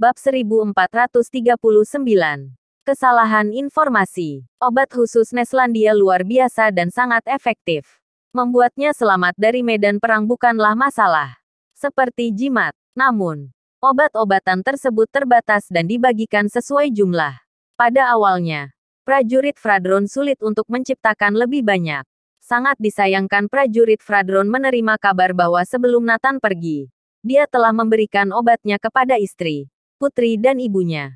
Bab 1439. Kesalahan informasi. Obat khusus Neslandia luar biasa dan sangat efektif. Membuatnya selamat dari medan perang bukanlah masalah. Seperti jimat. Namun, obat-obatan tersebut terbatas dan dibagikan sesuai jumlah. Pada awalnya, prajurit Fradron sulit untuk menciptakan lebih banyak. Sangat disayangkan prajurit Fradron menerima kabar bahwa sebelum Nathan pergi, dia telah memberikan obatnya kepada istri putri dan ibunya.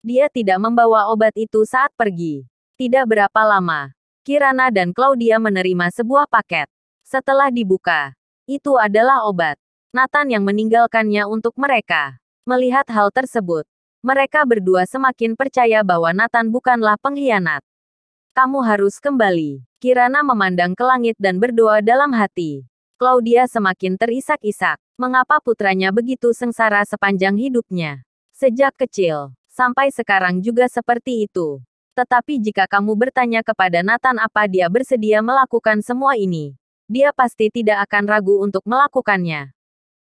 Dia tidak membawa obat itu saat pergi. Tidak berapa lama, Kirana dan Claudia menerima sebuah paket. Setelah dibuka, itu adalah obat. Nathan yang meninggalkannya untuk mereka. Melihat hal tersebut, mereka berdua semakin percaya bahwa Nathan bukanlah pengkhianat. Kamu harus kembali. Kirana memandang ke langit dan berdoa dalam hati. Claudia semakin terisak-isak. Mengapa putranya begitu sengsara sepanjang hidupnya? Sejak kecil, sampai sekarang juga seperti itu. Tetapi jika kamu bertanya kepada Nathan apa dia bersedia melakukan semua ini, dia pasti tidak akan ragu untuk melakukannya.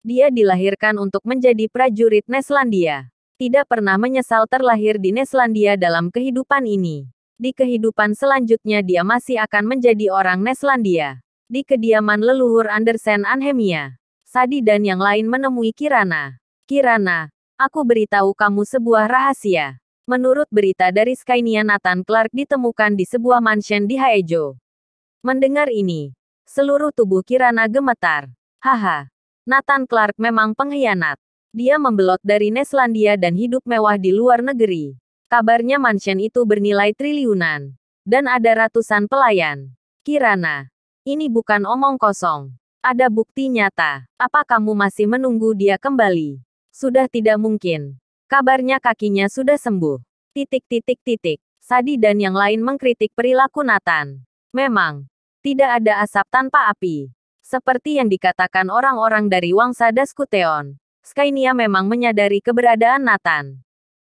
Dia dilahirkan untuk menjadi prajurit Neslandia. Tidak pernah menyesal terlahir di Neslandia dalam kehidupan ini. Di kehidupan selanjutnya dia masih akan menjadi orang Neslandia. Di kediaman leluhur Andersen Anhemia, Sadi dan yang lain menemui Kirana. Kirana, aku beritahu kamu sebuah rahasia. Menurut berita dari Skynia Nathan Clark ditemukan di sebuah mansion di Haejo. Mendengar ini, seluruh tubuh Kirana gemetar. Haha, Nathan Clark memang pengkhianat. Dia membelot dari Neslandia dan hidup mewah di luar negeri. Kabarnya mansion itu bernilai triliunan. Dan ada ratusan pelayan. Kirana, ini bukan omong kosong. Ada bukti nyata. Apa kamu masih menunggu dia kembali? Sudah tidak mungkin. Kabarnya kakinya sudah sembuh. Titik titik titik. Sadi dan yang lain mengkritik perilaku Nathan. Memang, tidak ada asap tanpa api. Seperti yang dikatakan orang-orang dari Wangsa Daskuteon, Skynia memang menyadari keberadaan Nathan.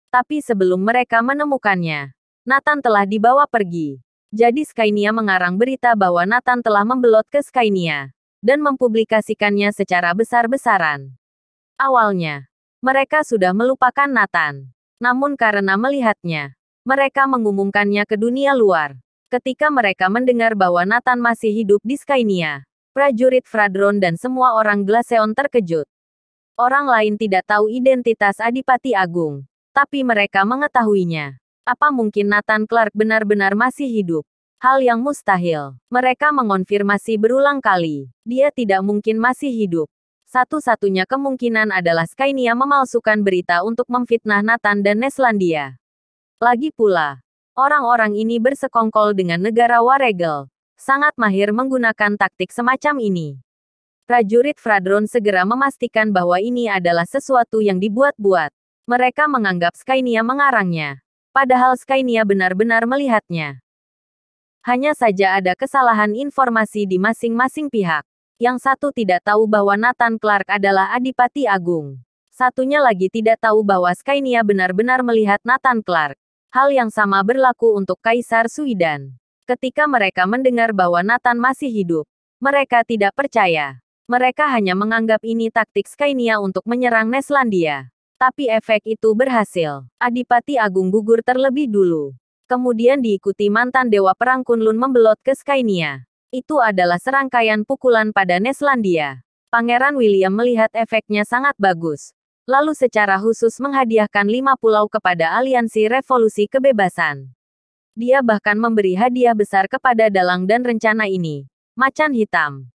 Tapi sebelum mereka menemukannya, Nathan telah dibawa pergi. Jadi Skynia mengarang berita bahwa Nathan telah membelot ke Skynia dan mempublikasikannya secara besar-besaran. Awalnya, mereka sudah melupakan Nathan. Namun karena melihatnya, mereka mengumumkannya ke dunia luar. Ketika mereka mendengar bahwa Nathan masih hidup di Skynia, prajurit Fradron dan semua orang Glaceon terkejut. Orang lain tidak tahu identitas Adipati Agung, tapi mereka mengetahuinya. Apa mungkin Nathan Clark benar-benar masih hidup? Hal yang mustahil. Mereka mengonfirmasi berulang kali. Dia tidak mungkin masih hidup. Satu-satunya kemungkinan adalah Skynia memalsukan berita untuk memfitnah Nathan dan Neslandia. Lagi pula, orang-orang ini bersekongkol dengan negara Waregel. Sangat mahir menggunakan taktik semacam ini. Prajurit Fradron segera memastikan bahwa ini adalah sesuatu yang dibuat-buat. Mereka menganggap Skynia mengarangnya. Padahal Skynia benar-benar melihatnya. Hanya saja ada kesalahan informasi di masing-masing pihak. Yang satu tidak tahu bahwa Nathan Clark adalah Adipati Agung. Satunya lagi tidak tahu bahwa Skynia benar-benar melihat Nathan Clark. Hal yang sama berlaku untuk Kaisar Suidan. Ketika mereka mendengar bahwa Nathan masih hidup, mereka tidak percaya. Mereka hanya menganggap ini taktik Skynia untuk menyerang Neslandia. Tapi efek itu berhasil. Adipati Agung gugur terlebih dulu. Kemudian diikuti mantan Dewa Perang Kunlun membelot ke Skynia. Itu adalah serangkaian pukulan pada Neslandia. Pangeran William melihat efeknya sangat bagus. Lalu secara khusus menghadiahkan lima pulau kepada Aliansi Revolusi Kebebasan. Dia bahkan memberi hadiah besar kepada dalang dan rencana ini. Macan hitam.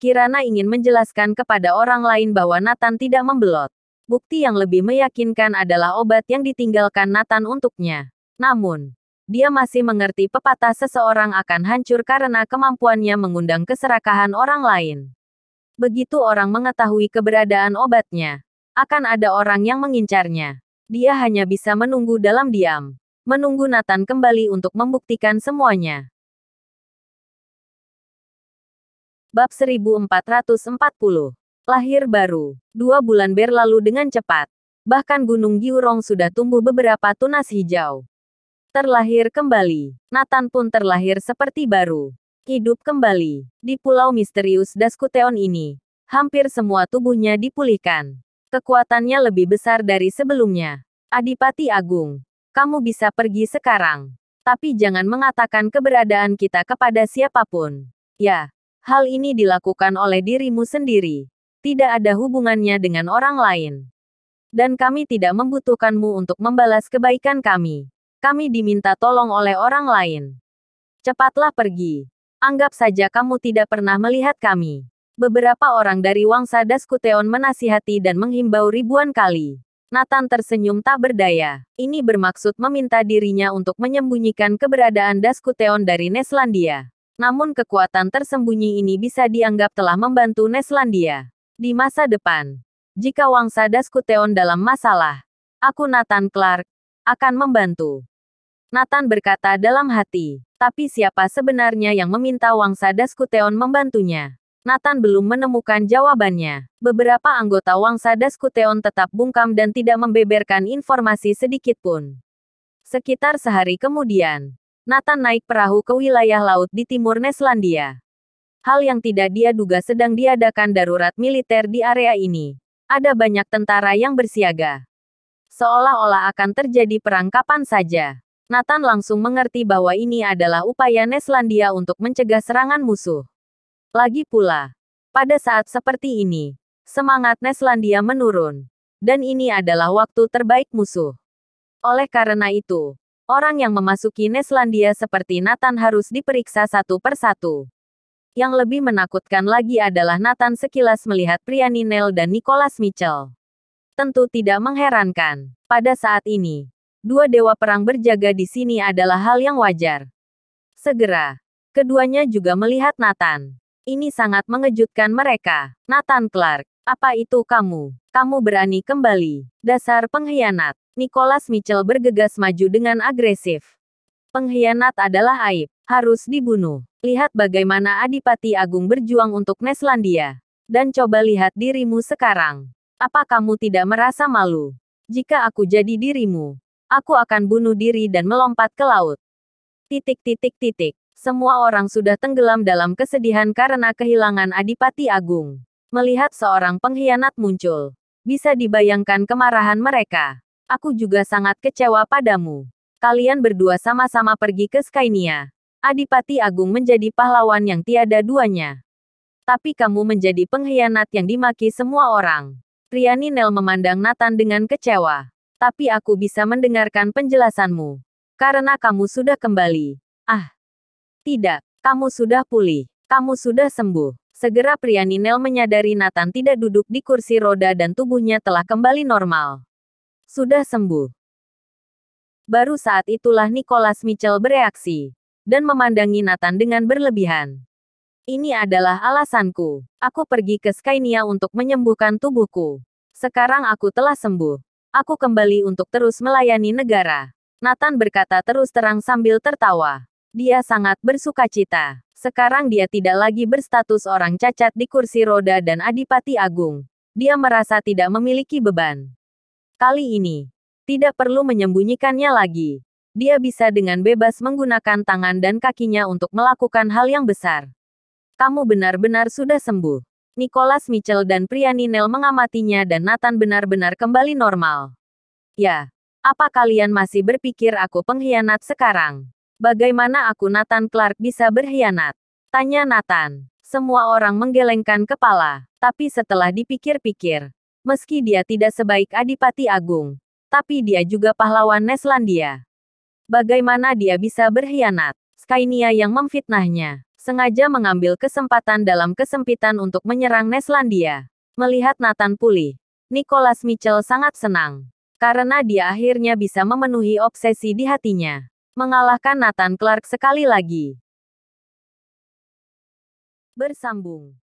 Kirana ingin menjelaskan kepada orang lain bahwa Nathan tidak membelot. Bukti yang lebih meyakinkan adalah obat yang ditinggalkan Nathan untuknya. Namun, dia masih mengerti pepatah seseorang akan hancur karena kemampuannya mengundang keserakahan orang lain. Begitu orang mengetahui keberadaan obatnya, akan ada orang yang mengincarnya. Dia hanya bisa menunggu dalam diam, menunggu Nathan kembali untuk membuktikan semuanya. Bab 1440 lahir baru. Dua bulan berlalu dengan cepat. Bahkan Gunung Giurong sudah tumbuh beberapa tunas hijau terlahir kembali. Nathan pun terlahir seperti baru. Hidup kembali. Di pulau misterius Daskuteon ini, hampir semua tubuhnya dipulihkan. Kekuatannya lebih besar dari sebelumnya. Adipati Agung, kamu bisa pergi sekarang. Tapi jangan mengatakan keberadaan kita kepada siapapun. Ya, hal ini dilakukan oleh dirimu sendiri. Tidak ada hubungannya dengan orang lain dan kami tidak membutuhkanmu untuk membalas kebaikan kami. Kami diminta tolong oleh orang lain. Cepatlah pergi. Anggap saja kamu tidak pernah melihat kami. Beberapa orang dari Wangsa Daskuteon menasihati dan menghimbau ribuan kali. Nathan tersenyum tak berdaya. Ini bermaksud meminta dirinya untuk menyembunyikan keberadaan Daskuteon dari Neslandia. Namun kekuatan tersembunyi ini bisa dianggap telah membantu Neslandia. Di masa depan, jika Wangsa Daskuteon dalam masalah, aku Nathan Clark, akan membantu. Nathan berkata dalam hati. Tapi siapa sebenarnya yang meminta Wangsa Daskuteon membantunya? Nathan belum menemukan jawabannya. Beberapa anggota Wangsa Daskuteon tetap bungkam dan tidak membeberkan informasi sedikitpun. Sekitar sehari kemudian, Nathan naik perahu ke wilayah laut di timur Neslandia. Hal yang tidak dia duga sedang diadakan darurat militer di area ini. Ada banyak tentara yang bersiaga. Seolah-olah akan terjadi perang kapan saja. Nathan langsung mengerti bahwa ini adalah upaya Neslandia untuk mencegah serangan musuh. Lagi pula, pada saat seperti ini, semangat Neslandia menurun. Dan ini adalah waktu terbaik musuh. Oleh karena itu, orang yang memasuki Neslandia seperti Nathan harus diperiksa satu per satu. Yang lebih menakutkan lagi adalah Nathan sekilas melihat Priani Ninel dan Nicholas Mitchell. Tentu tidak mengherankan. Pada saat ini, dua dewa perang berjaga di sini adalah hal yang wajar. Segera, keduanya juga melihat Nathan. Ini sangat mengejutkan mereka. Nathan Clark, apa itu kamu? Kamu berani kembali. Dasar pengkhianat. Nicholas Mitchell bergegas maju dengan agresif. Pengkhianat adalah aib. Harus dibunuh. Lihat bagaimana Adipati Agung berjuang untuk Neslandia. Dan coba lihat dirimu sekarang. Apa kamu tidak merasa malu? Jika aku jadi dirimu, Aku akan bunuh diri dan melompat ke laut. Titik titik titik. Semua orang sudah tenggelam dalam kesedihan karena kehilangan Adipati Agung. Melihat seorang pengkhianat muncul, bisa dibayangkan kemarahan mereka. Aku juga sangat kecewa padamu. Kalian berdua sama-sama pergi ke Skynia. Adipati Agung menjadi pahlawan yang tiada duanya. Tapi kamu menjadi pengkhianat yang dimaki semua orang. Riani Nel memandang Nathan dengan kecewa. Tapi aku bisa mendengarkan penjelasanmu. Karena kamu sudah kembali. Ah. Tidak, kamu sudah pulih. Kamu sudah sembuh. Segera pria Ninel menyadari Nathan tidak duduk di kursi roda dan tubuhnya telah kembali normal. Sudah sembuh. Baru saat itulah Nicholas Mitchell bereaksi dan memandangi Nathan dengan berlebihan. Ini adalah alasanku. Aku pergi ke Skynia untuk menyembuhkan tubuhku. Sekarang aku telah sembuh aku kembali untuk terus melayani negara. Nathan berkata terus terang sambil tertawa. Dia sangat bersuka cita. Sekarang dia tidak lagi berstatus orang cacat di kursi roda dan adipati agung. Dia merasa tidak memiliki beban. Kali ini, tidak perlu menyembunyikannya lagi. Dia bisa dengan bebas menggunakan tangan dan kakinya untuk melakukan hal yang besar. Kamu benar-benar sudah sembuh. Nicholas Mitchell dan Priyani Nel mengamatinya dan Nathan benar-benar kembali normal. Ya, apa kalian masih berpikir aku pengkhianat sekarang? Bagaimana aku Nathan Clark bisa berkhianat? Tanya Nathan. Semua orang menggelengkan kepala, tapi setelah dipikir-pikir, meski dia tidak sebaik Adipati Agung, tapi dia juga pahlawan Neslandia. Bagaimana dia bisa berkhianat? Skynia yang memfitnahnya sengaja mengambil kesempatan dalam kesempitan untuk menyerang Neslandia. Melihat Nathan pulih, Nicholas Mitchell sangat senang. Karena dia akhirnya bisa memenuhi obsesi di hatinya. Mengalahkan Nathan Clark sekali lagi. Bersambung